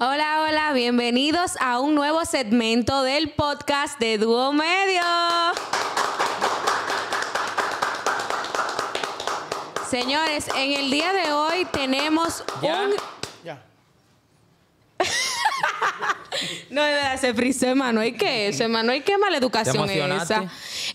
Hola, hola, bienvenidos a un nuevo segmento del podcast de Dúo Medio. Señores, en el día de hoy tenemos ¿Ya? un... Ya. No, de verdad, se frisó Emanuel. ¿Qué es eso? Emanuel, ¿qué mala educación es esa?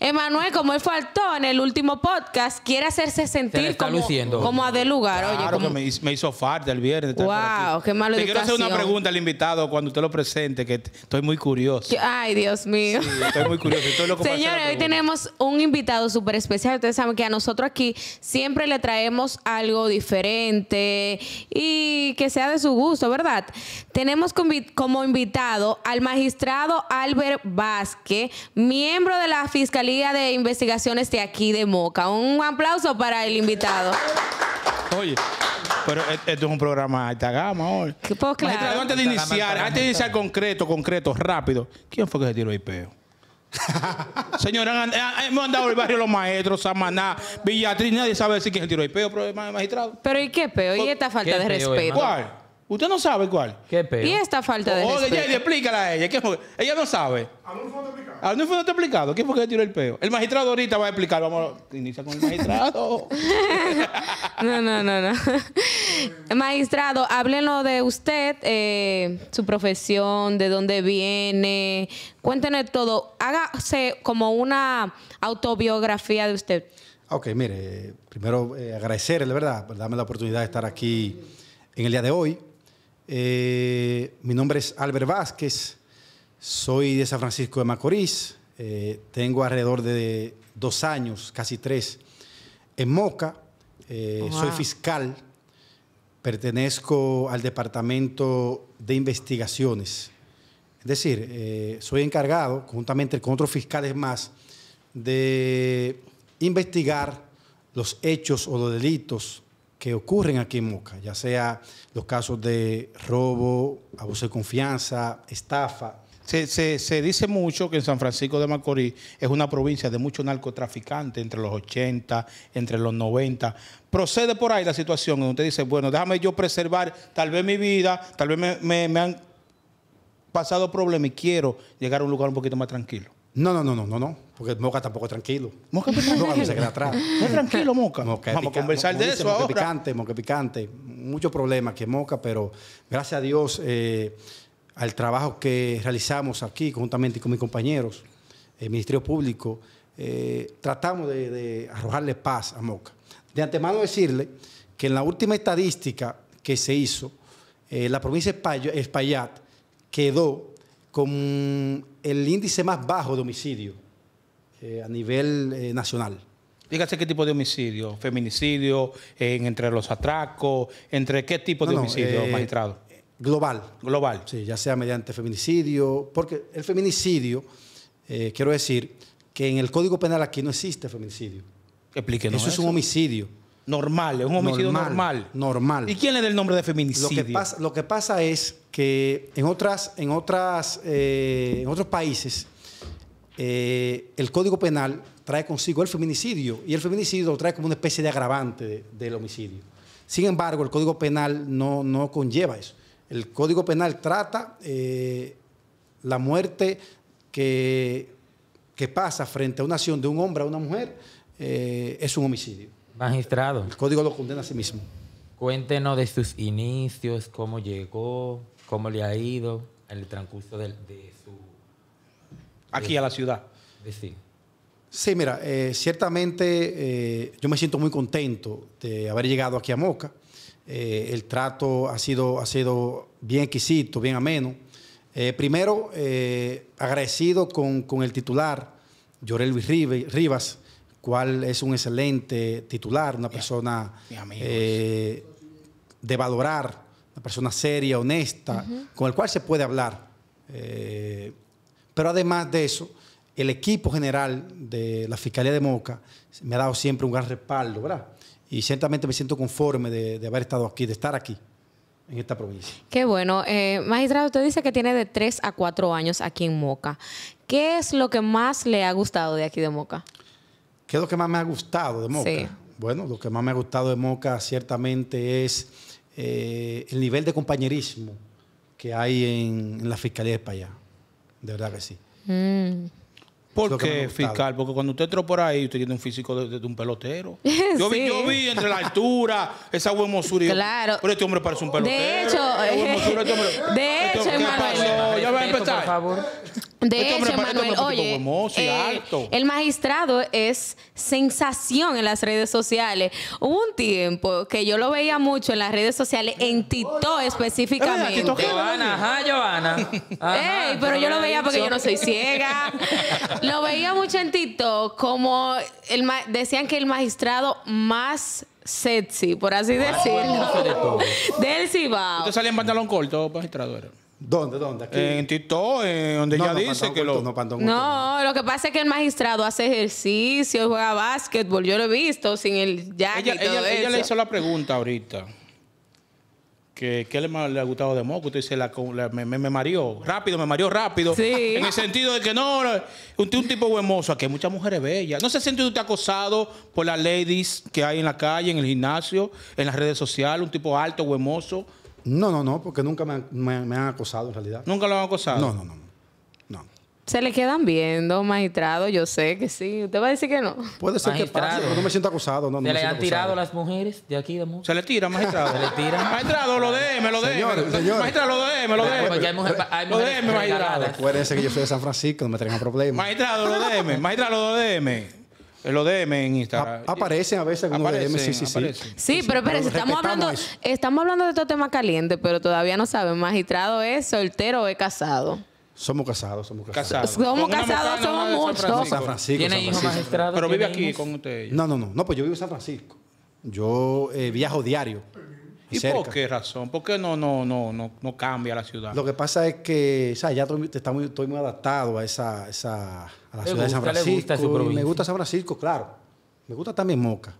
Emanuel, como él faltó en el último podcast, quiere hacerse sentir como, como a de lugar. Claro, que me hizo, falta el viernes. Wow, qué mala Te quiero hacer una pregunta al invitado cuando usted lo presente, que estoy muy curioso. Ay, Dios mío. estoy muy curioso. Señores, hoy tenemos un invitado súper especial. Ustedes saben que a nosotros aquí siempre le traemos algo diferente y que sea de su gusto, ¿verdad? Tenemos como invitado al magistrado Albert Vázquez, miembro de la Fiscalía de Investigaciones de aquí de Moca. Un aplauso para el invitado. Oye, pero e-, esto es un programa de alta gama hoy. Pues claro. antes de iniciar, antes de iniciar concreto, concreto, rápido, ¿quién fue que se tiró el peo? Señora, hemos andado el barrio Los Maestros, Samaná, Villatriz, nadie sabe si quién se tiró el peo, pero eh, magistrado. Pero ¿y qué peo? ¿Y esta falta de respeto? ¿Cuál? Usted no sabe cuál. Qué pedo? Y esta falta de. Oye, explícala a ella. ¿Qué fue? Ella no sabe. ¿Aún no explicado. no te explicado. ¿Qué fue que tiró el peo? El magistrado ahorita va a explicar. Vamos a con el magistrado. no, no, no, no. magistrado, háblenos de usted, eh, su profesión, de dónde viene. Cuéntenos todo. Hágase como una autobiografía de usted. Ok, mire, primero agradecerle, eh, agradecerle, ¿verdad? Por darme la oportunidad de estar aquí en el día de hoy eh, mi nombre es Albert Vázquez, soy de San Francisco de Macorís, eh, tengo alrededor de dos años, casi tres, en Moca, eh, soy fiscal, pertenezco al Departamento de Investigaciones. Es decir, soy encargado, juntamente con otros fiscales más, de investigar los hechos o los delitos que ocurren aquí en Moca, ya sea los casos de robo, abuso de confianza, estafa. Se, se, se, dice mucho que en San Francisco de Macorís es una provincia de muchos narcotraficantes entre los 80, entre los 90. Procede por ahí la situación donde usted dice, bueno, déjame yo preservar tal vez mi vida, tal vez me han pasado problemas y quiero llegar a un lugar un poquito más tranquilo. No, no, no, no, no, no. Porque Moca tampoco es tranquilo. Moca, es tranquilo. Moca no se queda atrás. No tranquilo, Moca. Vamos a conversar de eso Moca picante, Moca picante. Muchos problemas que Moca, pero gracias a Dios eh, al trabajo que realizamos aquí conjuntamente con mis compañeros, el Ministerio Público, eh, tratamos de, arrojarle paz a Moca. De antemano decirle que en la última estadística que se hizo, eh, la provincia de Espaillat quedó con el índice más bajo de homicidio eh, a nivel eh, nacional. Dígase qué tipo de homicidio, feminicidio, entre los atracos, entre qué tipo de homicidio, eh, magistrado. Global. Global. Sí, ya sea mediante feminicidio, porque el feminicidio, quiero decir, que en el Código Penal aquí no existe feminicidio. Explíquenos. eso es un homicidio. Normal, es un homicidio normal. Normal. ¿Y quién le da el nombre de feminicidio? Lo que pasa, es que en, otras, en, otras, eh, en otros países eh, el Código Penal trae consigo el feminicidio y el feminicidio lo trae como una especie de agravante del homicidio. Sin embargo, el Código Penal no, conlleva eso. El Código Penal trata eh, la muerte que, que, pasa frente a una acción de un hombre a una mujer, es un homicidio. Magistrado. El código lo condena a sí mismo. Cuéntenos de sus inicios, cómo llegó, cómo le ha ido en el transcurso de, su... Aquí, a la ciudad. sí. mira, eh, ciertamente eh, yo me siento muy contento de haber llegado aquí a Moca. Eh, el trato ha sido, ha sido bien exquisito, bien ameno. primero, agradecido con, con, el titular, Llorel Luis Rivas cual es un excelente titular, una persona eh, de valorar, una persona seria, honesta, con el cual se puede hablar. Eh, pero además de eso, el equipo general de la Fiscalía de Moca me ha dado siempre un gran respaldo, ¿verdad? Y ciertamente me siento conforme de, haber estado aquí, de estar aquí en esta provincia. Qué bueno. Eh, magistrado, usted dice que tiene de tres a cuatro años aquí en Moca. ¿Qué es lo que más le ha gustado de aquí de Moca? ¿Qué es lo que más me ha gustado de Moca? Bueno, lo que más me ha gustado de Moca ciertamente es eh, el nivel de compañerismo que hay en, la Fiscalía de España. De verdad que sí. Mm. ¿Por qué fiscal? Porque cuando usted entró por ahí, usted tiene un físico de, un pelotero. Yo, vi, yo vi entre la altura, esa buen Claro. Pero este hombre parece un pelotero. Este de hecho, este eh, de hecho, ¿qué pasó? Ya va a empezar. Por favor. De hecho, Manuel, oye, eh, el magistrado es sensación en las redes sociales. Hubo un tiempo que yo lo veía mucho en las redes sociales, en Tito específicamente. Eh, Giovanna, ajá, Ey, pero yo lo veía porque yo no soy ciega. lo veía mucho en Tito como el decían que el magistrado más sexy, por así decirlo, del Cibao. ¿Usted salía en pantalón corto, magistrado? Era? ¿Dónde? ¿Dónde? En TikTok, eh, donde ella dice que lo. No, lo que pasa es que el magistrado hace ejercicio, juega básquetbol. Yo lo he visto sin el ya Ella, le hizo la pregunta ahorita. ¿Qué, le, ha gustado de Moco? Usted dice, me, me, mareó rápido, me mareó rápido. Sí. En el sentido de que no, un, un tipo huemoso. aquí hay muchas mujeres bellas. ¿No se siente usted acosado por las ladies que hay en la calle, en el gimnasio, en las redes sociales? Un tipo alto, huemoso. No, no, no, porque nunca me, han acosado en realidad. ¿Nunca lo han acosado? No, no, no. no. Se le quedan viendo, magistrado, yo sé que sí. Usted va a decir que no. Puede ser que pase, pero no me siento acosado. No, no Se le han tirado las mujeres de aquí de mucho. Se le tira, magistrado. Se le tira. Magistrado, lo me lo dé. Señores, señores. Magistrado, lo me lo Porque hay mujeres, Lo mujeres déme, magistrado. Acuérdense que yo soy de San Francisco, no me traigan problemas. Magistrado, lo déme. Magistrado, lo déme el ODM DM en Instagram. A aparecen a veces en aparecen, DM, sí, sí, sí. Sí, pero, pero, estamos hablando, estamos hablando de estos tema caliente pero todavía no saben, magistrado es soltero o es casado. Somos casados, somos casados. Somos casados, somos muchos. San Francisco. ¿Tiene magistrado? Pero vive aquí con usted. No, no, no. No, pues yo vivo en San Francisco. Yo eh, viajo diario. ¿Y por qué razón? ¿Por qué no, no, no, no, no cambia la ciudad? Lo que pasa es que ya estoy, muy, adaptado a esa, la ciudad de San Francisco. me gusta San Francisco, claro. Me gusta también Moca,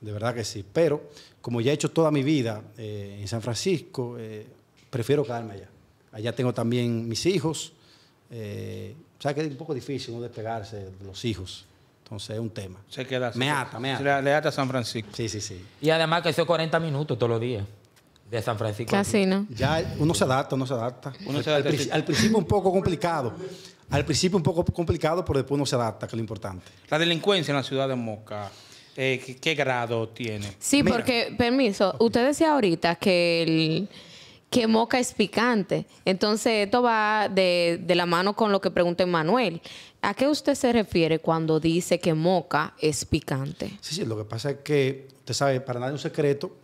de verdad que sí. Pero como ya he hecho toda mi vida eh, en San Francisco, eh, prefiero quedarme allá. Allá tengo también mis hijos. Eh, o sea que es un poco difícil no despegarse de los hijos. Entonces es un tema. Se queda Me ata, me ata. Le, ata San Francisco. Sí, sí, sí. Y además que son 40 minutos todos los días. De San Francisco. Casi, ¿no? Ya uno se adapta, uno se adapta. al, principio un poco complicado. Al principio un poco complicado, pero después uno se adapta, que es lo importante. La delincuencia en la ciudad de Moca, eh, ¿qué, grado tiene? Sí, porque, permiso, usted decía ahorita que el que moca es picante. Entonces, esto va de, la mano con lo que pregunte Manuel, ¿A qué usted se refiere cuando dice que moca es picante? Sí, sí, lo que pasa es que, usted sabe, para nadie un secreto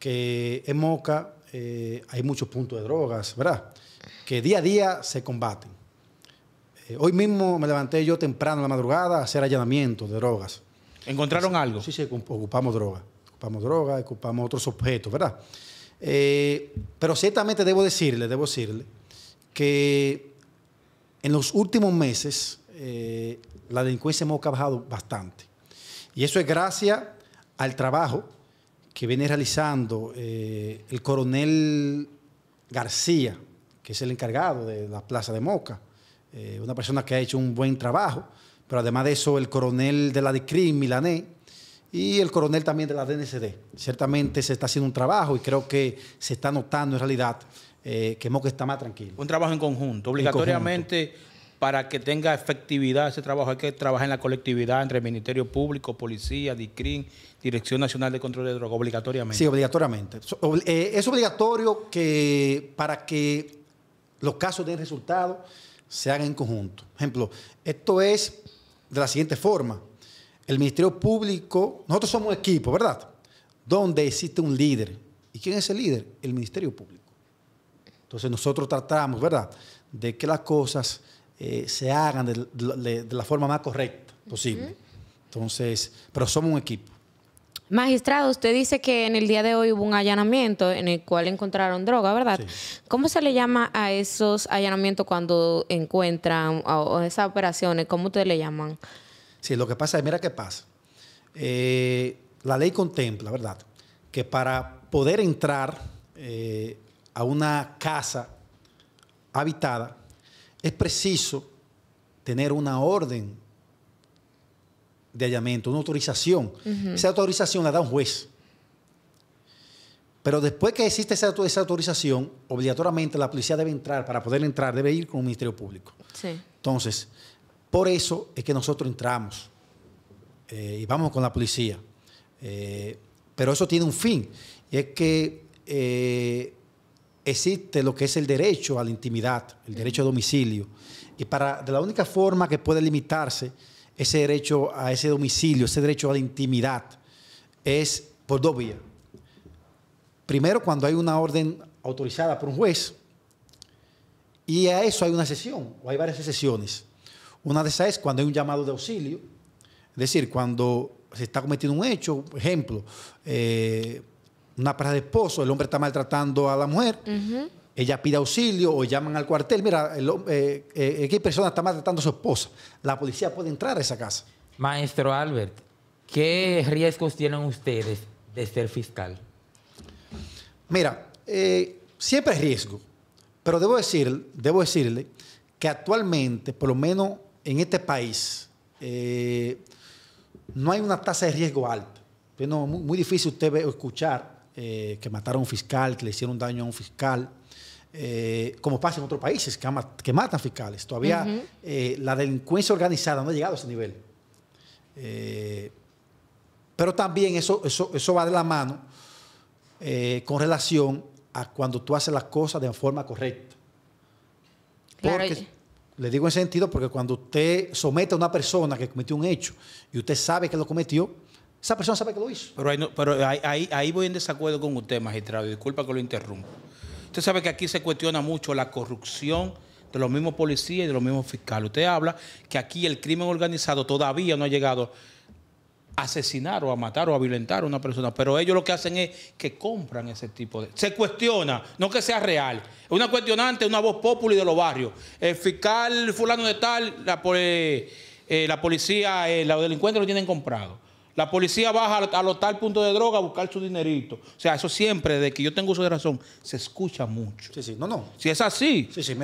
que en moca eh, hay muchos puntos de drogas, ¿verdad? Que día a día se combaten. Eh, hoy mismo me levanté yo temprano en la madrugada a hacer allanamiento de drogas. ¿Encontraron algo? Sí, sí, ocupamos droga. Ocupamos droga, ocupamos otros objetos, ¿verdad? Eh, pero ciertamente debo decirle, debo decirle que en los últimos meses eh, la delincuencia ha bajado bastante. Y eso es gracias al trabajo que viene realizando eh, el coronel García, que es el encargado de la Plaza de Moca, eh, una persona que ha hecho un buen trabajo, pero además de eso el coronel de la DICRIM, Milané, y el coronel también de la DNCD. Ciertamente se está haciendo un trabajo y creo que se está notando en realidad que Moca está más tranquilo. Un trabajo en conjunto. Obligatoriamente para que tenga efectividad ese trabajo hay que trabajar en la colectividad entre el Ministerio Público, Policía, DICRIN, Dirección Nacional de Control de Drogas, obligatoriamente. Sí, obligatoriamente. Eh, es obligatorio que para que los casos den resultado se hagan en conjunto. Por ejemplo, esto es de la siguiente forma. El Ministerio Público, nosotros somos un equipo, ¿verdad? Donde existe un líder. ¿Y quién es el líder? El Ministerio Público. Entonces nosotros tratamos, ¿verdad? De que las cosas eh, se hagan de, la forma más correcta posible. Entonces, pero somos un equipo. Magistrado, usted dice que en el día de hoy hubo un allanamiento en el cual encontraron droga, ¿verdad? ¿Cómo se le llama a esos allanamientos cuando encuentran esas operaciones? ¿Cómo ustedes le llaman? Sí, lo que pasa es, mira qué pasa. Eh, la ley contempla, ¿verdad? Que para poder entrar eh, a una casa habitada, es preciso tener una orden de hallamiento, una autorización. Esa autorización la da un juez. Pero después que existe esa, autorización, obligatoriamente la policía debe entrar, para poder entrar, debe ir con un Ministerio Público. Sí. Entonces, por eso es que nosotros entramos eh, y vamos con la policía. Eh, pero eso tiene un fin, y es que eh, existe lo que es el derecho a la intimidad, el derecho a domicilio. Y para, de la única forma que puede limitarse ese derecho a ese domicilio, ese derecho a la intimidad, es por dos vías. Primero, cuando hay una orden autorizada por un juez, y a eso hay una sesión, o hay varias sesiones. Una de esas es cuando hay un llamado de auxilio, es decir, cuando se está cometiendo un hecho, ejemplo, eh, una pareja de esposo, el hombre está maltratando a la mujer, ella pide auxilio o llaman al cuartel, mira, el, ¿qué eh, eh, persona está maltratando a su esposa? La policía puede entrar a esa casa. Maestro Albert, ¿qué riesgos tienen ustedes de ser fiscal? Mira, eh, siempre hay riesgo, pero debo, decir, debo decirle que actualmente, por lo menos en este país, no hay una tasa de riesgo alta. No, muy, difícil usted escuchar eh, que mataron a un fiscal, que le hicieron daño a un fiscal, eh, como pasa en otros países, que, que matan fiscales. Todavía eh, la delincuencia organizada no ha llegado a ese nivel. pero también eso, eso, va de la mano con relación a cuando tú haces las cosas de forma correcta. le digo en sentido porque cuando usted somete a una persona que cometió un hecho y usted sabe que lo cometió, esa persona sabe que lo hizo. Pero, ahí, voy en desacuerdo con usted, magistrado, disculpa que lo interrumpa. Usted sabe que aquí se cuestiona mucho la corrupción de los mismos policías y de los mismos fiscales. Usted habla que aquí el crimen organizado todavía no ha llegado a asesinar o a matar o a violentar a una persona, pero ellos lo que hacen es que compran ese tipo de... Se cuestiona, no que sea real. Es una cuestionante, una voz popular de los barrios. El fiscal fulano de tal, la, eh, eh, policía, eh, los delincuentes lo tienen comprado la policía baja a, los tal punto de droga a buscar su dinerito. O sea, eso siempre, de que yo tengo uso de razón, se escucha mucho. Sí, sí, no, no. Si es así, usted,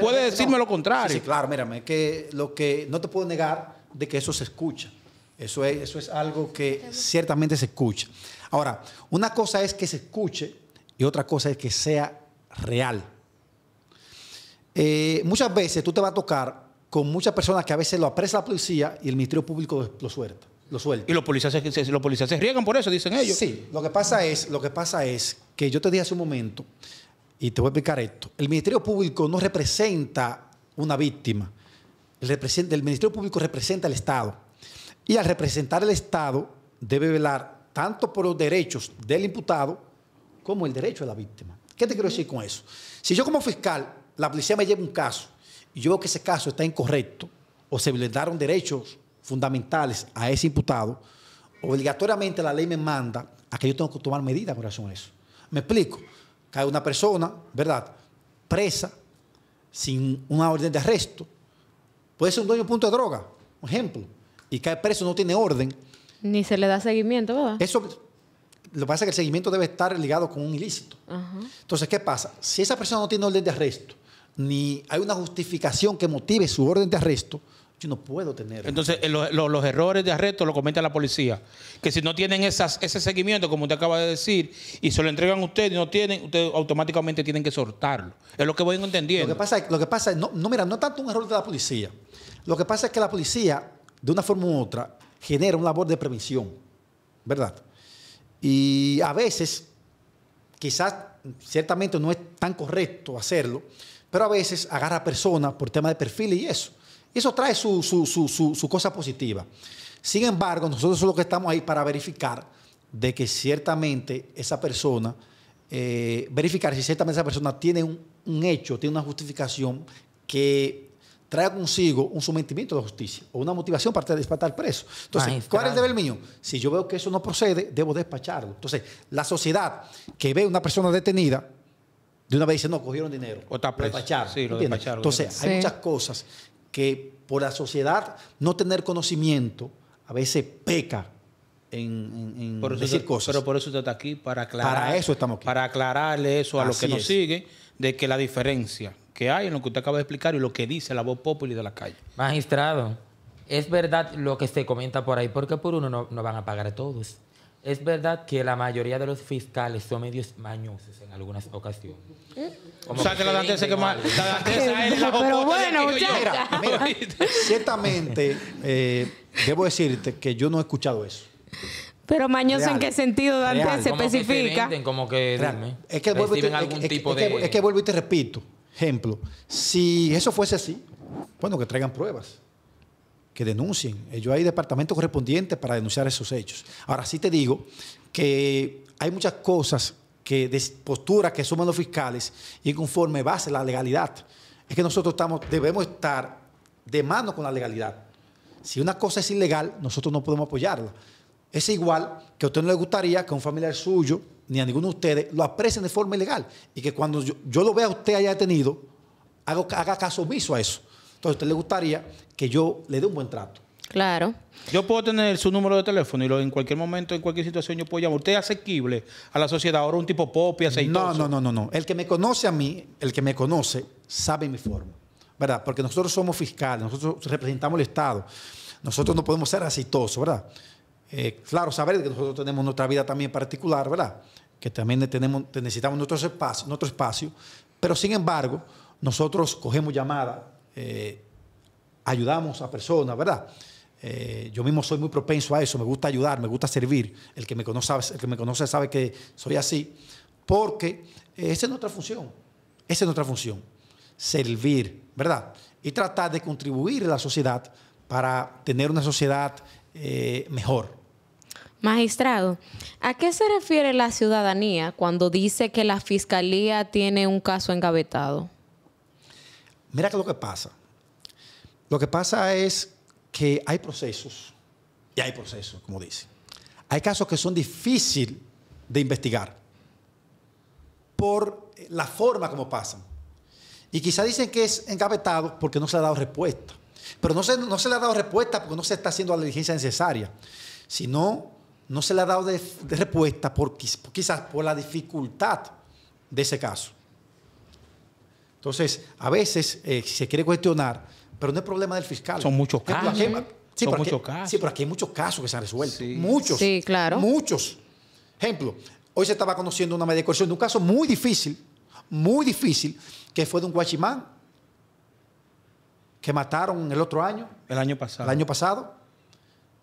puede, decirme lo contrario. Sí, claro, mírame, es que lo que no te puedo negar de que eso se escucha. Eso es, eso es algo que ciertamente se escucha. Ahora, una cosa es que se escuche y otra cosa es que sea real. Eh, muchas veces tú te vas a tocar con muchas personas que a veces lo apresa la policía y el Ministerio Público lo suelta. Lo Y los policías, se, los policías se riegan por eso, dicen ellos. Sí, lo que pasa es, lo que pasa es que yo te dije hace un momento, y te voy a explicar esto, el Ministerio Público no representa una víctima. El, el Ministerio Público representa al Estado. Y al representar al Estado debe velar tanto por los derechos del imputado como el derecho de la víctima. ¿Qué te quiero decir con eso? Si yo como fiscal, la policía me lleva un caso y yo veo que ese caso está incorrecto o se violentaron derechos fundamentales a ese imputado, obligatoriamente la ley me manda a que yo tengo que tomar medidas con relación a eso. Me explico. Cae una persona, ¿verdad? Presa, sin una orden de arresto. Puede ser un dueño de punto de droga, un ejemplo. Y cae preso, no tiene orden. Ni se le da seguimiento, ¿verdad? Eso, lo que pasa es que el seguimiento debe estar ligado con un ilícito. Entonces, ¿qué pasa? Si esa persona no tiene orden de arresto, ni hay una justificación que motive su orden de arresto, yo no puedo tener. Entonces, eh, los errores de arresto lo comete la policía. Que si no tienen ese seguimiento, como usted acaba de decir, y se lo entregan a usted y no tienen, usted automáticamente tienen que soltarlo. Es lo que voy entendiendo. Lo que pasa es, lo que pasa es, no, mira, no es tanto un error de la policía. Lo que pasa es que la policía, de una forma u otra, genera una labor de prevención. ¿Verdad? Y a veces, quizás, ciertamente no es tan correcto hacerlo, pero a veces agarra a personas por tema de perfil y eso eso trae su, cosa positiva. Sin embargo, nosotros solo que estamos ahí para verificar de que ciertamente esa persona, eh, verificar si ciertamente esa persona tiene un, hecho, tiene una justificación que trae consigo un sometimiento de justicia o una motivación para despatar preso. Entonces, ¿cuál es el deber mío? Si yo veo que eso no procede, debo despacharlo. Entonces, la sociedad que ve una persona detenida, de una vez dice, no, cogieron dinero. O está sí, lo despacharon. Entonces, hay muchas cosas que por la sociedad no tener conocimiento, a veces peca en, decir cosas. Pero por eso usted está aquí, para eso estamos Para aclararle eso a los que nos siguen, de que la diferencia que hay en lo que usted acaba de explicar y lo que dice la voz popular de la calle. Magistrado, es verdad lo que se comenta por ahí, porque por uno no, no van a pagar a todos. Es verdad que la mayoría de los fiscales son medios mañosos en algunas ocasiones. ¿Eh? o sea, que la Dante es La Pero bueno, mira, ciertamente eh, debo decirte que yo no he escuchado eso. Pero mañoso en qué sentido Dante se especifica. es que vuelvo y te repito, ejemplo, si eso fuese así, bueno, que traigan pruebas que denuncien. Ellos eh, hay departamentos correspondientes para denunciar esos hechos. Ahora sí te digo que hay muchas cosas que de postura que suman los fiscales y conforme base la legalidad. Es que nosotros estamos, debemos estar de mano con la legalidad. Si una cosa es ilegal, nosotros no podemos apoyarla. Es igual que a usted no le gustaría que un familiar suyo, ni a ninguno de ustedes, lo aprecien de forma ilegal. Y que cuando yo, lo vea usted haya detenido, haga caso omiso a eso. Entonces, a usted le gustaría que yo le dé un buen trato. Claro. Yo puedo tener su número de teléfono y en cualquier momento, en cualquier situación, yo puedo llamar. Usted es asequible a la sociedad, ahora un tipo pop y aceitoso. No, no, no, no, no. El que me conoce a mí, el que me conoce, sabe mi forma. ¿Verdad? Porque nosotros somos fiscales, nosotros representamos el Estado. Nosotros no podemos ser aceitosos, ¿verdad? Eh, claro, saber que nosotros tenemos nuestra vida también particular, ¿verdad? Que también tenemos, necesitamos nuestro espacio, nuestro espacio. Pero sin embargo, nosotros cogemos llamadas eh, ayudamos a personas, ¿verdad? Eh, yo mismo soy muy propenso a eso, me gusta ayudar, me gusta servir. El que me conoce, que me conoce sabe que soy así, porque esa es nuestra función, esa es nuestra función, servir, ¿verdad? Y tratar de contribuir a la sociedad para tener una sociedad eh, mejor. Magistrado, ¿a qué se refiere la ciudadanía cuando dice que la fiscalía tiene un caso engavetado? Mira que lo que pasa. Lo que pasa es que hay procesos, y hay procesos, como dice. Hay casos que son difíciles de investigar por la forma como pasan. Y quizá dicen que es engavetado porque no se le ha dado respuesta. Pero no se, no se le ha dado respuesta porque no se está haciendo la diligencia necesaria, sino no se le ha dado respuesta quizás por la dificultad de ese caso. Entonces, a veces eh, se quiere cuestionar, pero no es problema del fiscal. Son muchos casos. sí, Son Sí, pero aquí hay muchos casos que se han resuelto. Muchos. Sí, claro. Muchos. Ejemplo, hoy se estaba conociendo una media coerción de un caso muy difícil, muy difícil, que fue de un guachimán que mataron el otro año. El año pasado. El año pasado.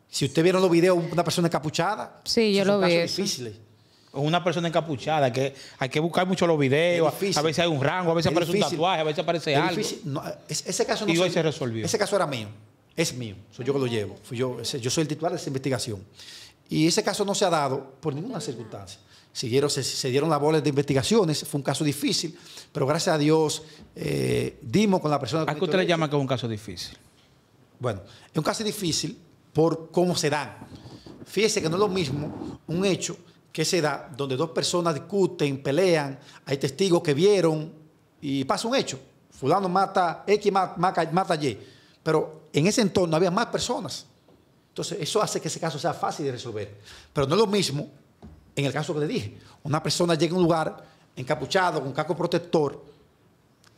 Si usted vieron los videos, una persona encapuchada. Sí, yo lo vi. Difíciles una persona encapuchada, que hay que buscar mucho los videos, a veces hay un rango, a veces aparece un tatuaje, a veces aparece algo. ese caso no se, resolvió. Ese caso era mío, es mío, soy yo que lo llevo, yo, yo soy el titular de esa investigación. Y ese caso no se ha dado por ninguna circunstancia. Siguieron, se, dieron las bolas de investigaciones, fue un caso difícil, pero gracias a Dios eh, dimos con la persona... ¿A qué usted le llama que es un caso difícil? Bueno, es un caso difícil por cómo se dan. Fíjese que no es lo mismo un hecho que se da donde dos personas discuten, pelean, hay testigos que vieron y pasa un hecho. Fulano mata X, mata, mata Y. Pero en ese entorno había más personas. Entonces, eso hace que ese caso sea fácil de resolver. Pero no es lo mismo en el caso que le dije. Una persona llega a un lugar encapuchado, con casco protector,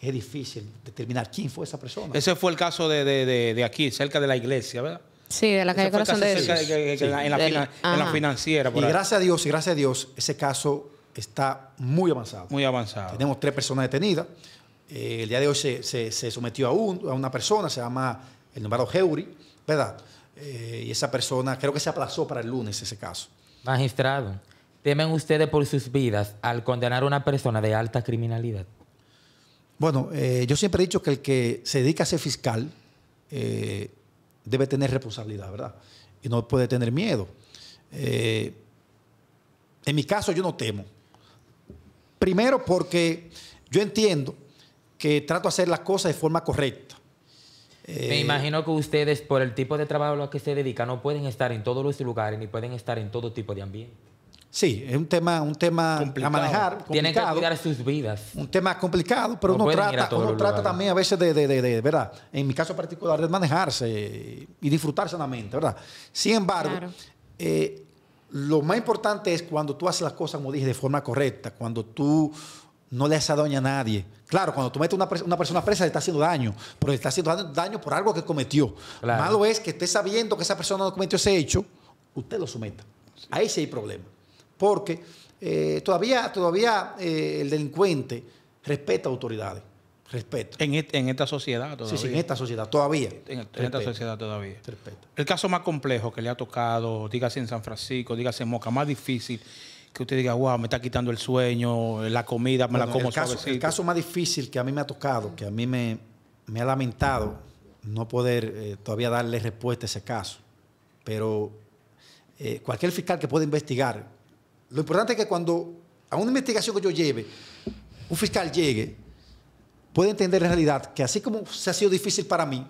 es difícil determinar quién fue esa persona. Ese fue el caso de, de, aquí, cerca de la iglesia, ¿verdad? Sí, de la calle Corazón de Jesús. En la, financiera. Y gracias a Dios, y gracias a Dios, ese caso está muy avanzado. Muy avanzado. Tenemos tres personas detenidas. Eh, el día de hoy se, sometió a, a una persona, se llama el nombrado Heuri, ¿verdad? Eh, y esa persona creo que se aplazó para el lunes ese caso. Magistrado, ¿temen ustedes por sus vidas al condenar a una persona de alta criminalidad? Bueno, eh, yo siempre he dicho que el que se dedica a ser fiscal debe tener responsabilidad, ¿verdad? Y no puede tener miedo. Eh, en mi caso yo no temo. Primero porque yo entiendo que trato de hacer las cosas de forma correcta. Me eh, imagino que ustedes, por el tipo de trabajo a lo que se dedican, no pueden estar en todos los lugares ni pueden estar en todo tipo de ambiente. Sí, es un tema, un tema a manejar. Complicado, Tienen que cuidar sus vidas. Un tema complicado, pero uno trata, uno trata también a veces de, ¿verdad? En mi caso particular, de manejarse y disfrutar sanamente, ¿verdad? Sin embargo, eh, lo más importante es cuando tú haces las cosas, como dije, de forma correcta, cuando tú no le haces daño a nadie. Claro, cuando tú metes una, una persona presa, le está haciendo daño, pero le está haciendo daño por algo que cometió. Malo es que esté sabiendo que esa persona no cometió ese hecho, usted lo someta. Ahí sí hay problema porque eh, todavía, todavía eh, el delincuente respeta autoridades. Respeto. En, esta sociedad todavía. Sí, sí, en esta sociedad todavía. En, esta sociedad todavía. Respeto. El caso más complejo que le ha tocado, dígase en San Francisco, dígase en Moca, más difícil, que usted diga, wow, me está quitando el sueño, la comida, me la como el caso, el caso más difícil que a mí me ha tocado, que a mí me, ha lamentado no poder eh, todavía darle respuesta a ese caso, pero cualquier fiscal que pueda investigar lo importante es que cuando a una investigación que yo lleve, un fiscal llegue, puede entender en realidad que así como se ha sido difícil para mí,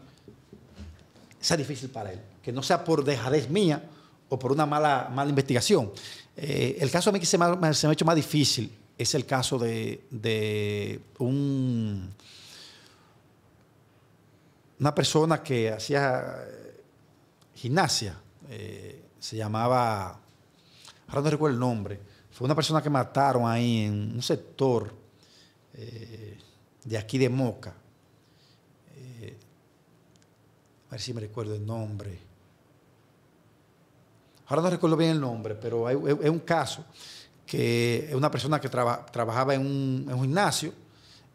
sea difícil para él. Que no sea por dejadez mía o por una mala, mala investigación. Eh, el caso a mí que se me, se ha hecho más difícil es el caso de, un, una persona que hacía gimnasia. Eh, se llamaba ahora no recuerdo el nombre, fue una persona que mataron ahí en un sector eh, de aquí de Moca. Eh, a ver si me recuerdo el nombre. Ahora no recuerdo bien el nombre, pero es un caso que es una persona que trabajaba en un, gimnasio,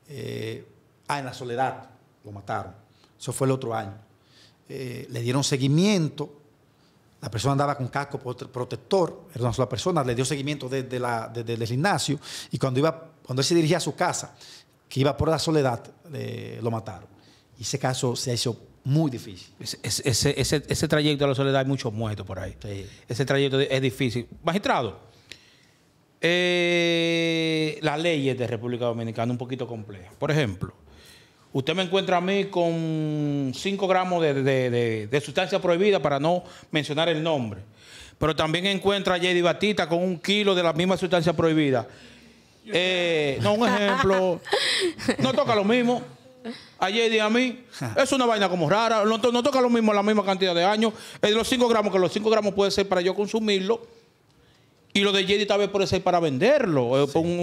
eh, ah, en la soledad, lo mataron. Eso fue el otro año. le dieron seguimiento la persona andaba con casco protector, era una sola persona, le dio seguimiento desde, el gimnasio y cuando, iba, cuando él se dirigía a su casa, que iba por la soledad, lo mataron. Y ese caso se hizo muy difícil. Ese, ese, trayecto de la soledad hay muchos muertos por ahí. Ese trayecto es difícil. Magistrado, eh, las leyes de República Dominicana un poquito complejas. Por ejemplo, Usted me encuentra a mí con 5 gramos de, sustancia prohibida para no mencionar el nombre. Pero también encuentra a Jedi Batista con un kilo de la misma sustancia prohibida. Eh, no, un ejemplo. No toca lo mismo. A y a mí. Es una vaina como rara. No, toca lo mismo la misma cantidad de años. Es eh, los 5 gramos, que los 5 gramos puede ser para yo consumirlo y lo de Jedi tal vez puede ser para venderlo,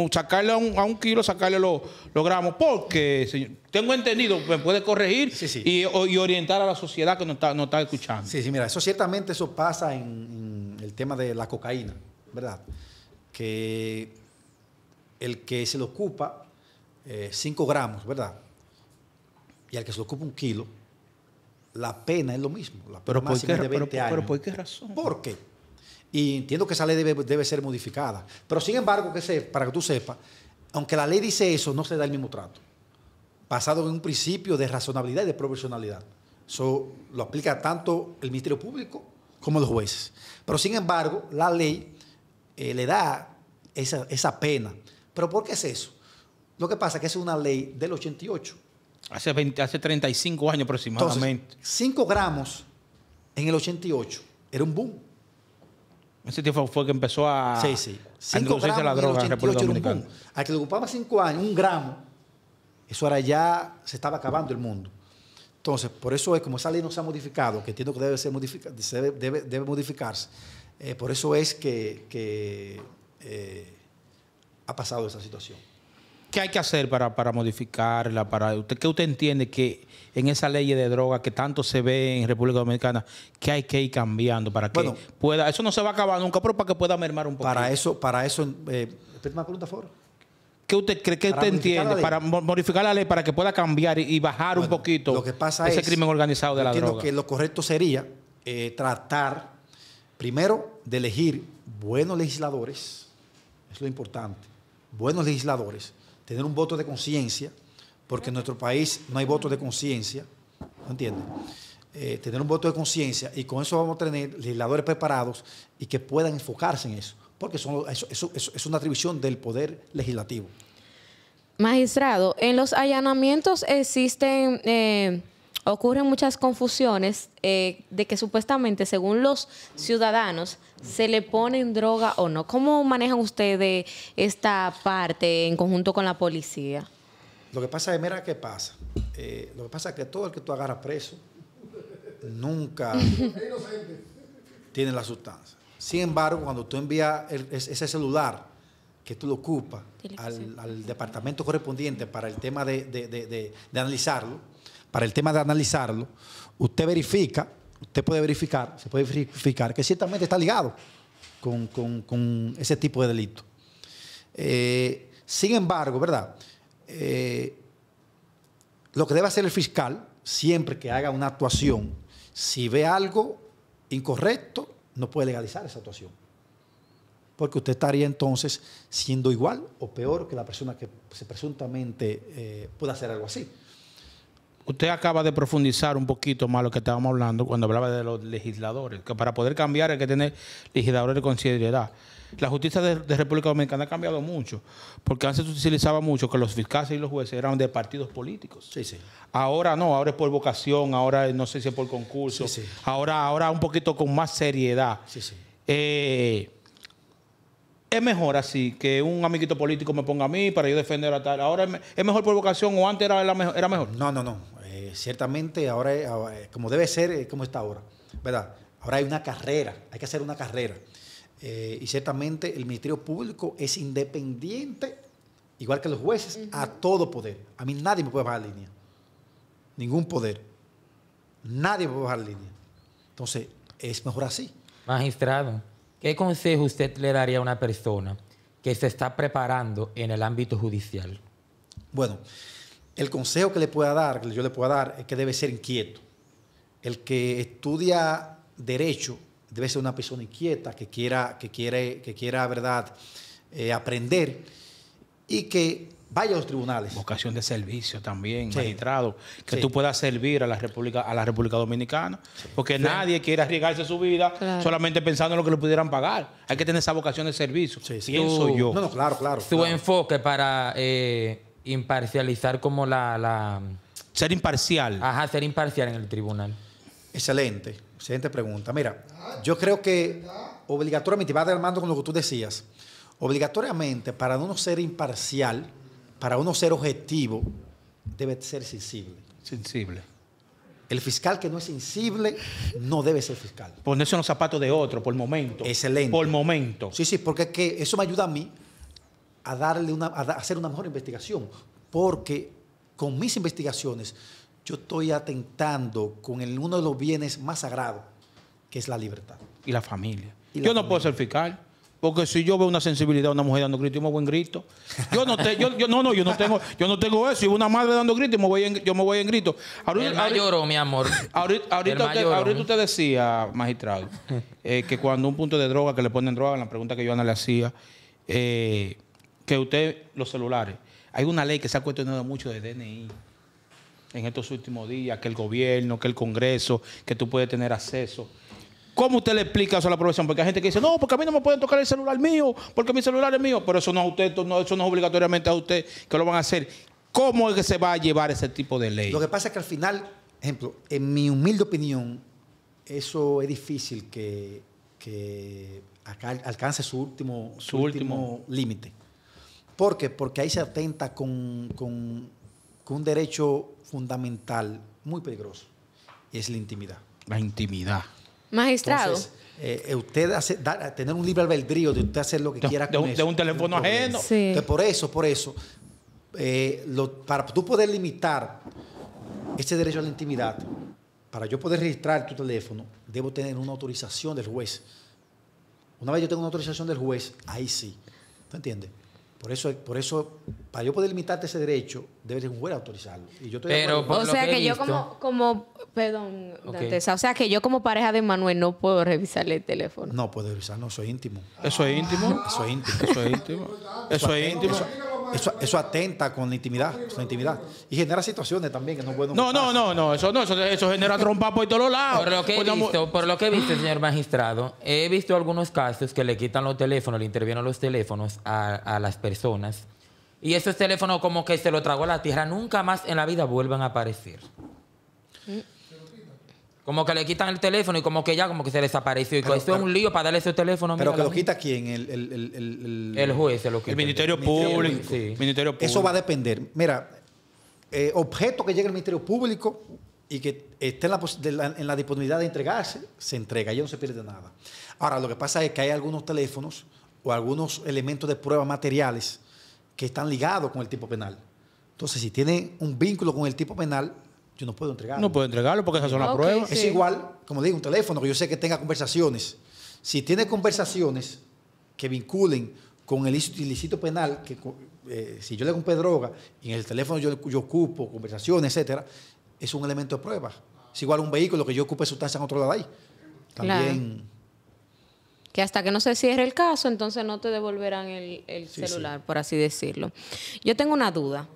sacarle a un, kilo, sacarle los gramos, porque señor, tengo entendido, me puede corregir Y, orientar a la sociedad que no está, no está escuchando. Sí, sí, mira, eso ciertamente eso pasa en, el tema de la cocaína, ¿verdad? Que el que se le ocupa 5 eh, gramos, ¿verdad? Y al que se le ocupa un kilo, la pena es lo mismo, pero por qué, de Pero ¿por qué razón? ¿Por qué? Y entiendo que esa ley debe, ser modificada. Pero sin embargo, que se, para que tú sepas, aunque la ley dice eso, no se da el mismo trato. Basado en un principio de razonabilidad y de profesionalidad. Eso lo aplica tanto el Ministerio Público como los jueces. Pero sin embargo, la ley eh, le da esa, pena. ¿Pero por qué es eso? Lo que pasa es que es una ley del 88. Hace, hace 35 años aproximadamente. 5 gramos en el 88 era un boom. Ese tiempo fue, que empezó a. Sí, sí. años la droga Al que le ocupaba cinco años, un gramo, eso ahora ya. Se estaba acabando el mundo. Entonces, por eso es como esa ley no se ha modificado, que entiendo que debe, ser modificarse. Eh, por eso es que, eh, ha pasado esa situación. ¿Qué hay que hacer para, para modificarla? Para, usted, ¿Qué usted entiende que en esa ley de droga que tanto se ve en República Dominicana, qué hay que ir cambiando para que pueda, eso no se va a acabar nunca, pero para que pueda mermar un poco. Para eso, para eso, eh, una pregunta, ¿Qué usted cree que usted entiende para modificar la ley para que pueda cambiar y, bajar un poquito lo que pasa ese crimen organizado de la entiendo que lo correcto sería eh, tratar, primero, de elegir buenos legisladores, es lo importante, buenos legisladores tener un voto de conciencia, porque en nuestro país no hay voto de conciencia, ¿no entiendes? Eh, tener un voto de conciencia y con eso vamos a tener legisladores preparados y que puedan enfocarse en eso, porque es una atribución del poder legislativo. Magistrado, en los allanamientos existen... Eh, ocurren muchas confusiones eh, de que supuestamente, según los ciudadanos, se le ponen droga o no. ¿Cómo manejan ustedes esta parte en conjunto con la policía? Lo que pasa es, mira qué pasa. Eh, lo que pasa que todo el que tú agarras preso nunca tiene la sustancia. Sin embargo, cuando tú envías ese celular que tú lo ocupas al, departamento correspondiente para el tema de analizarlo, para el tema de analizarlo, usted verifica, usted puede verificar, se puede verificar que ciertamente está ligado con, ese tipo de delito. Eh, sin embargo, ¿verdad? Eh, lo que debe hacer el fiscal, siempre que haga una actuación, si ve algo incorrecto, no puede legalizar esa actuación. Porque usted estaría entonces siendo igual o peor que la persona que se presuntamente eh, pueda hacer algo así. Usted acaba de profundizar un poquito más lo que estábamos hablando cuando hablaba de los legisladores, que para poder cambiar hay que tener legisladores de considerabilidad. La justicia de, República Dominicana ha cambiado mucho, porque antes se utilizaba mucho que los fiscales y los jueces eran de partidos políticos. Sí, sí. Ahora no, ahora es por vocación, ahora no sé si es por concurso, ahora, ahora un poquito con más seriedad. Sí, Eh, es mejor así que un amiguito político me ponga a mí para yo defender a tal. Ahora es mejor por vocación o antes era, era mejor. No, no, no. Eh, ciertamente ahora, eh, como debe ser, es como está ahora. ¿Verdad? Ahora hay una carrera, hay que hacer una carrera. Eh, y ciertamente el Ministerio Público es independiente, igual que los jueces, a todo poder. A mí nadie me puede bajar línea. Ningún poder. Nadie me puede bajar línea. Entonces, es mejor así. Magistrado. ¿Qué consejo usted le daría a una persona que se está preparando en el ámbito judicial? Bueno, el consejo que le pueda dar, que yo le pueda dar, es que debe ser inquieto. El que estudia derecho debe ser una persona inquieta, que quiera, que quiere, que quiera, ¿verdad?, eh, aprender y que vaya a los tribunales. Vocación de servicio también, registrado magistrado, que tú puedas servir a la República, a la República Dominicana, porque nadie quiere arriesgarse su vida solamente pensando en lo que le pudieran pagar. Hay que tener esa vocación de servicio. Pienso yo. No, claro, claro. Tu enfoque para eh, imparcializar como la, Ser imparcial. Ajá, ser imparcial en el tribunal. Excelente, excelente pregunta. Mira, yo creo que obligatoriamente, va armando con lo que tú decías, obligatoriamente para no ser imparcial, para uno ser objetivo, debe ser sensible. Sensible. El fiscal que no es sensible no debe ser fiscal. Ponerse los zapatos de otro por el momento. Excelente. Por momento. Sí, sí, porque eso me ayuda a mí a darle hacer una mejor investigación. Porque con mis investigaciones yo estoy atentando con uno de los bienes más sagrados, que es la libertad. Y la familia. yo no puedo ser fiscal. Porque si yo veo una sensibilidad a una mujer dando grito, yo me voy en grito. Yo no, yo, no, no, yo no tengo, yo no tengo eso. Si una madre dando grito, me voy yo me voy en grito. Ahorita, el mi amor. Ahorita, usted, decía, magistrado, eh, que cuando un punto de droga que le ponen droga, en la pregunta que yo Ana le hacía, eh, que usted, los celulares, hay una ley que se ha cuestionado mucho de DNI en estos últimos días, que el gobierno, que el Congreso, que tú puedes tener acceso ¿Cómo usted le explica eso a la profesión? Porque hay gente que dice, no, porque a mí no me pueden tocar el celular mío, porque mi celular es mío. Pero eso no, eso no es obligatoriamente a usted que lo van a hacer. ¿Cómo es que se va a llevar ese tipo de ley? Lo que pasa es que al final, ejemplo, en mi humilde opinión, eso es difícil que, alcance su último, su, límite. ¿Por qué? Porque ahí se atenta con, con un derecho fundamental muy peligroso, y es la intimidad. La intimidad. Magistrado. Eh, eh, usted hace, tener un libre albedrío de usted hacer lo que quiera con de un, de un teléfono ajeno. Que por eso, por eso, eh, para tú poder limitar ese derecho a la intimidad, para yo poder registrar tu teléfono, debo tener una autorización del juez. Una vez yo tengo una autorización del juez, ahí sí. ¿Te entiendes? Por eso, por eso, para yo poder limitarte ese derecho, debes de un juez autorizarlo. Y yo estoy o sea que, yo como, como, perdón, o sea que yo como pareja de Manuel no puedo revisarle el teléfono. No puedo revisar, no, soy íntimo. Eso es íntimo. Eso es íntimo. Eso es íntimo. Eso es íntimo. Eso, atenta con la intimidad, con intimidad. Y genera situaciones también que no pueden No, no, no, no, eso eso, genera trompa por todos lados. Por lo que he visto, señor magistrado, he visto algunos casos que le quitan los teléfonos, le intervienen los teléfonos a, las personas. Y esos teléfonos como que se lo tragó a la tierra, nunca más en la vida vuelvan a aparecer. Como que le quitan el teléfono y como que ya como que se desapareció. Y que esto es un lío para darle ese teléfono. Pero que lo quita quién? El, el, el, el, juez lo quita. El Ministerio Público. Ministerio Público. Eso va a depender. Mira, eh, objeto que llegue al Ministerio Público y que esté en la, disponibilidad de entregarse, se entrega, ya no se pierde nada. Ahora, lo que pasa es que hay algunos teléfonos o algunos elementos de prueba materiales que están ligados con el tipo penal. Entonces, si tiene un vínculo con el tipo penal, no puedo entregarlo. No puedo entregarlo porque esas son las pruebas. Es igual, como digo, un teléfono que yo sé que tenga conversaciones. Si tiene conversaciones que vinculen con el ilícito penal, que eh, si yo le compré droga y en el teléfono yo, ocupo conversaciones, etcétera, es un elemento de prueba. Es igual un vehículo que yo ocupe sustancia en otro lado ahí. También. Que hasta que no se cierre el caso, entonces no te devolverán el, celular, por así decirlo. Yo tengo una duda.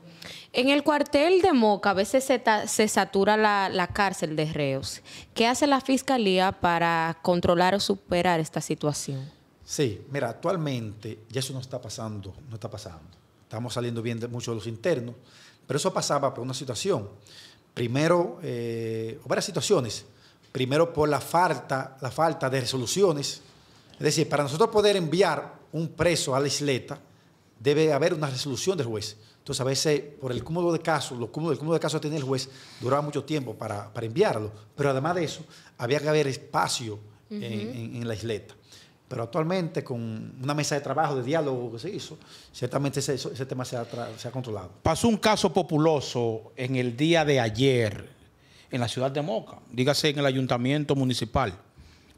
En el cuartel de Moca a veces se, satura la, cárcel de reos. ¿Qué hace la Fiscalía para controlar o superar esta situación? Sí, mira, actualmente ya eso no está pasando, no está pasando. Estamos saliendo bien de muchos de los internos, pero eso pasaba por una situación. Primero, eh, varias situaciones. Primero por la falta, la falta de resoluciones. Es decir, para nosotros poder enviar un preso a la isleta, debe haber una resolución del juez entonces, a veces, por el cúmulo de casos, los cúmulos, el cúmulo de casos que tenía el juez duraba mucho tiempo para, enviarlo, pero además de eso, había que haber espacio en, la isleta. Pero actualmente, con una mesa de trabajo, de diálogo que se hizo, ciertamente ese, tema se ha, se ha, controlado. Pasó un caso populoso en el día de ayer en la ciudad de Moca, dígase en el ayuntamiento municipal.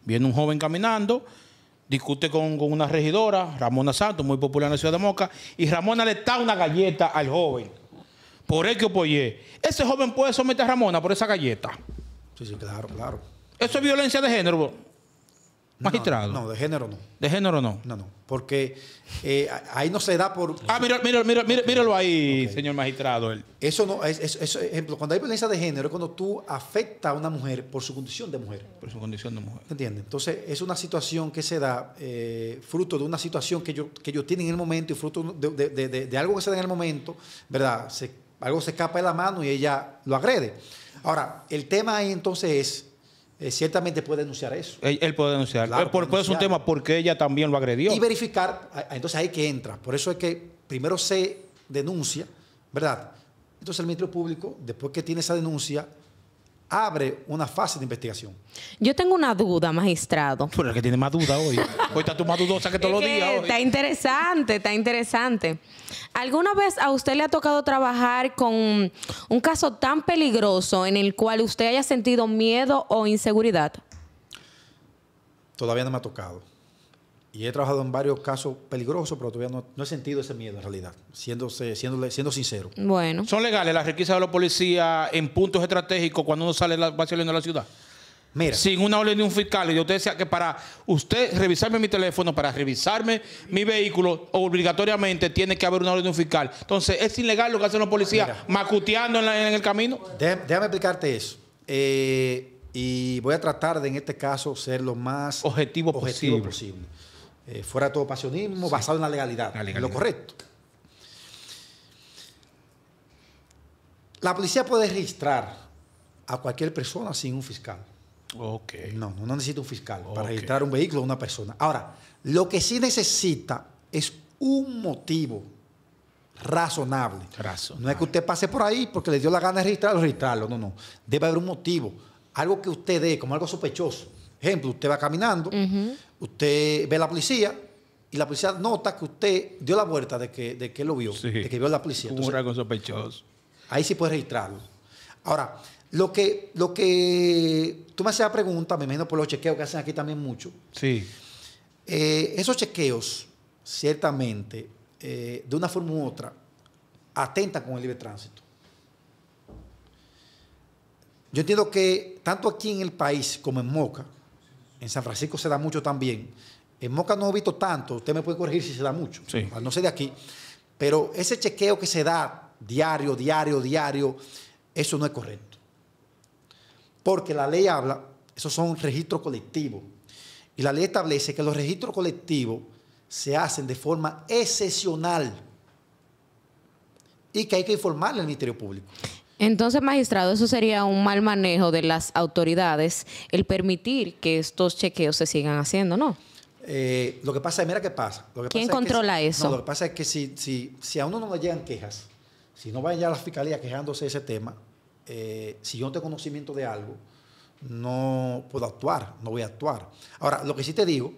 Viene un joven caminando, discute con, una regidora, Ramona Santos, muy popular en la ciudad de Moca, y Ramona le da una galleta al joven. Por el que apoyé. Ese joven puede someter a Ramona por esa galleta. Sí, sí, claro, claro. Eso es violencia de género, Magistrado. No, de género no. De género no. No, no. Porque eh, ahí no se da por. Ah, mira mira mira míralo ahí, señor magistrado. Eso no, es, eso, es ejemplo, cuando hay violencia de género es cuando tú afectas a una mujer por su condición de mujer. Por su condición de mujer. ¿Entiendes? Entonces, es una situación que se da eh, fruto de una situación que, yo, que yo tiene en el momento y fruto de, de, de, algo que se da en el momento, ¿verdad? Se, algo se escapa de la mano y ella lo agrede. Ahora, el tema ahí entonces es eh, ciertamente puede denunciar eso. Él, puede denunciar. por, es un tema porque ella también lo agredió. Y verificar, entonces ahí que entra. Por eso es que primero se denuncia, ¿verdad? Entonces el Ministerio Público, después que tiene esa denuncia, abre una fase de investigación. Yo tengo una duda, magistrado. Bueno, el que tiene más duda hoy. hoy está tú más dudosa que todos los días. Está interesante, está interesante. ¿Alguna vez a usted le ha tocado trabajar con un caso tan peligroso en el cual usted haya sentido miedo o inseguridad? Todavía no me ha tocado y he trabajado en varios casos peligrosos, pero todavía no, he sentido ese miedo en realidad, siéndose, siendo sincero. Bueno. ¿Son legales las requisas de los policías en puntos estratégicos cuando uno sale la, va de la ciudad? Mira. Sin una orden de un fiscal. Y usted decía que para usted revisarme mi teléfono, para revisarme mi vehículo, obligatoriamente tiene que haber una orden de un fiscal. Entonces, ¿es ilegal lo que hacen los policías macuteando en, el camino? Déjame, explicarte eso. Eh, y voy a tratar de, en este caso, ser lo más objetivo, posible. Eh, fuera todo pasionismo, basado en la legalidad, lo correcto. La policía puede registrar a cualquier persona sin un fiscal. Ok. No, no necesita un fiscal para registrar un vehículo o una persona. Ahora, lo que sí necesita es un motivo razonable. No es que usted pase por ahí porque le dio la gana de registrarlo, registrarlo. No, no. Debe haber un motivo. Algo que usted dé como algo sospechoso. Ejemplo, usted va caminando, usted ve a la policía y la policía nota que usted dio la vuelta de que, de que lo vio, de que vio a la policía. un rasgo sospechoso. Ahí sí puede registrarlo. Ahora, lo que, lo que tú me hacías la pregunta, me imagino por los chequeos que hacen aquí también mucho. Sí. Eh, esos chequeos, ciertamente, eh, de una forma u otra, atentan con el libre tránsito. Yo entiendo que tanto aquí en el país como en Moca, en San Francisco se da mucho también. En Moca no he visto tanto, usted me puede corregir si se da mucho, no sé de aquí. Pero ese chequeo que se da diario, diario, diario, eso no es correcto. Porque la ley habla, esos son registros colectivos. Y la ley establece que los registros colectivos se hacen de forma excepcional y que hay que informarle al Ministerio Público. Entonces, magistrado, eso sería un mal manejo de las autoridades el permitir que estos chequeos se sigan haciendo, ¿no? Eh, lo que pasa es, mira qué pasa. ¿Quién controla eso? No, lo que pasa es que si, si, a uno no le llegan quejas, si no vaya ya a la fiscalía quejándose de ese tema, eh, si yo no tengo conocimiento de algo, no puedo actuar, no voy a actuar. Ahora, lo que sí te digo,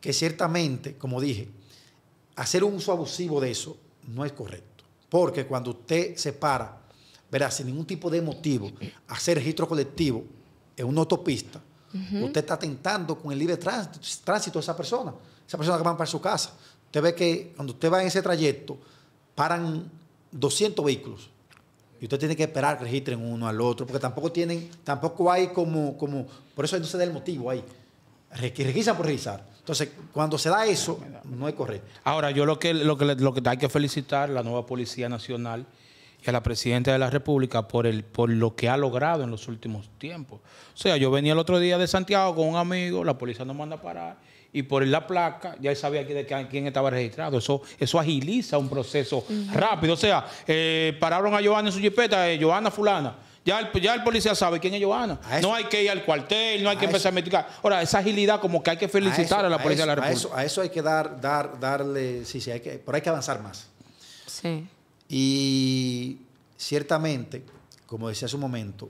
que ciertamente, como dije, hacer un uso abusivo de eso no es correcto. Porque cuando usted se para Verás, sin ningún tipo de motivo, hacer registro colectivo en una autopista, usted está atentando con el libre tránsito, de esa persona, esa persona que va para su casa. Usted ve que cuando usted va en ese trayecto, paran 200 vehículos. Y usted tiene que esperar que registren uno al otro, porque tampoco tienen, tampoco hay como, como por eso no se da el motivo ahí. Requisan por revisar. Entonces, cuando se da eso, no es correcto. Ahora, yo lo que, lo que, lo que hay que felicitar la nueva Policía Nacional, y a la presidenta de la República por, el, por lo que ha logrado en los últimos tiempos. O sea, yo venía el otro día de Santiago con un amigo, la policía no manda a parar y por la placa ya sabía quién estaba registrado. Eso, eso agiliza un proceso rápido. O sea, eh, pararon a Joana en su jipeta, eh, Joana fulana. Ya el, ya el, policía sabe quién es Joana. No hay que ir al cuartel, no hay que empezar a medicar. Ahora, esa agilidad como que hay que felicitar a, la policía de la República. A eso, hay que dar, dar, darle, sí, sí, hay que, pero hay que avanzar más. Sí. Y ciertamente, como decía hace un momento,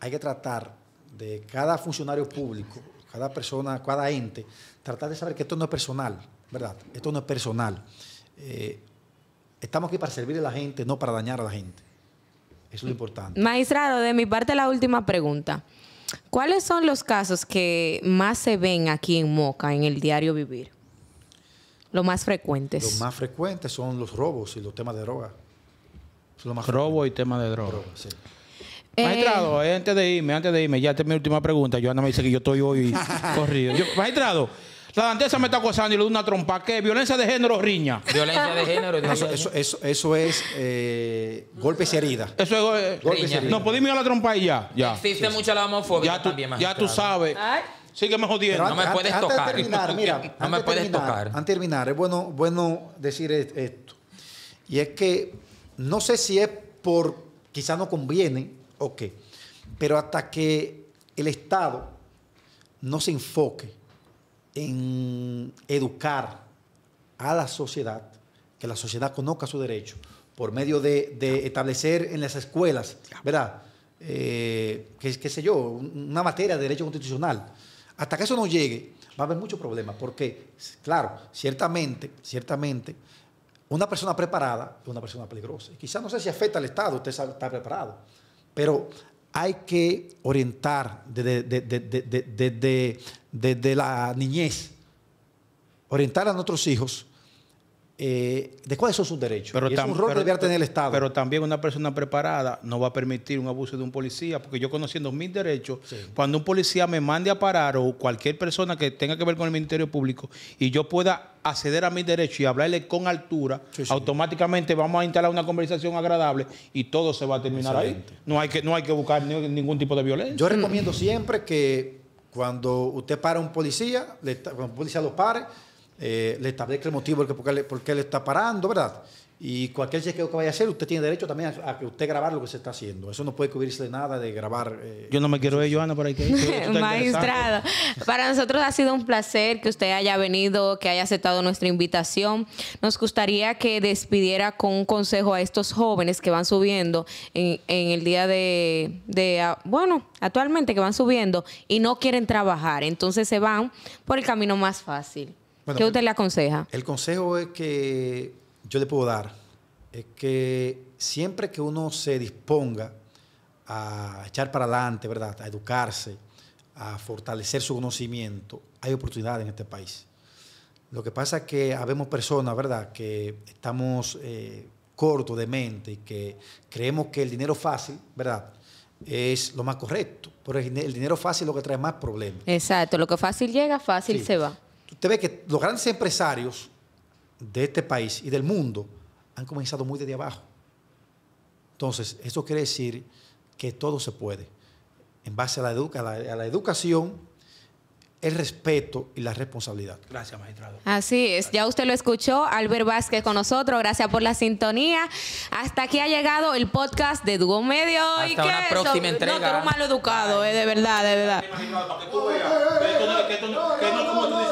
hay que tratar de cada funcionario público, cada persona, cada ente, tratar de saber que esto no es personal, ¿verdad? Esto no es personal. Eh, estamos aquí para servir a la gente, no para dañar a la gente. Eso es lo importante. Magistrado, de mi parte la última pregunta. ¿Cuáles son los casos que más se ven aquí en Moca, en el diario vivir? Los más frecuentes. Los más frecuentes son los robos y los temas de droga robo y tema de droga. Eh, magistrado eh, antes de irme, antes de irme, ya esta es mi última pregunta. Yo Joana me dice que yo estoy hoy corrido. magistrado la dantesa me está acosando y le doy una trompa. ¿Qué? Violencia de género, riña. Violencia de género. No, eso, eso, es eh, golpes y heridas. Eso es eh, golpe y No, podemos ir a la trompa y ya. ya. Existe mucha la homofobia ya tú, Ya tú sabes. sigue Sígueme jodiendo. no me puedes tocar. terminar, no me puedes tocar. Antes de terminar, es bueno, bueno decir esto. Y es que no sé si es por, quizá no conviene o qué, pero hasta que el Estado no se enfoque en educar a la sociedad, que la sociedad conozca su derecho, por medio de, establecer en las escuelas, ¿verdad? Eh, qué, qué sé yo, una materia de derecho constitucional. Hasta que eso no llegue, va a haber muchos problemas, porque, claro, ciertamente, ciertamente, una persona preparada es una persona peligrosa. Y quizás no sé si afecta al Estado, usted está preparado, pero hay que orientar desde la niñez, orientar a nuestros hijos eh, de cuáles son sus derechos. Pero es un rol que debe tener el Estado. Pero también una persona preparada no va a permitir un abuso de un policía, porque yo conociendo mis derechos, cuando un policía me mande a parar o cualquier persona que tenga que ver con el Ministerio Público y yo pueda acceder a mis derechos y hablarle con altura, automáticamente vamos a instalar una conversación agradable y todo se va a terminar ahí. No hay que, no hay que buscar ningún tipo de violencia. Yo recomiendo siempre que cuando usted para un policía, cuando un policía lo pare, eh, le establezca el motivo por qué, le está parando, ¿verdad? Y cualquier chequeo que vaya a hacer, usted tiene derecho también a, que usted grabar lo que se está haciendo. Eso no puede cubrirse de nada de grabar. Eh, Yo no me quiero ver Joana, por ahí que. Magistrado, para nosotros ha sido un placer que usted haya venido, que haya aceptado nuestra invitación. Nos gustaría que despidiera con un consejo a estos jóvenes que van subiendo en, el día de, de. Ah, bueno, actualmente que van subiendo y no quieren trabajar. Entonces se van por el camino más fácil. ¿Qué usted le aconseja? El consejo es que yo le puedo dar es que siempre que uno se disponga a echar para adelante, ¿verdad? A educarse, a fortalecer su conocimiento, hay oportunidades en este país. Lo que pasa es que habemos personas, ¿verdad?, que estamos eh, cortos de mente y que creemos que el dinero fácil, ¿verdad?, es lo más correcto. Pero el dinero fácil es lo que trae más problemas. Exacto, lo que fácil llega, fácil se va. Usted ve que los grandes empresarios de este país y del mundo han comenzado muy desde abajo. Entonces, eso quiere decir que todo se puede. En base a la, educa, a la, educación, el respeto y la responsabilidad. Gracias, magistrado. Así es, ya usted lo escuchó, Albert Vázquez con nosotros, gracias por la sintonía. Hasta aquí ha llegado el podcast de dugo Medio. Hasta ¿Y una próxima entrega. No, tú eres mal educado, de verdad, de verdad.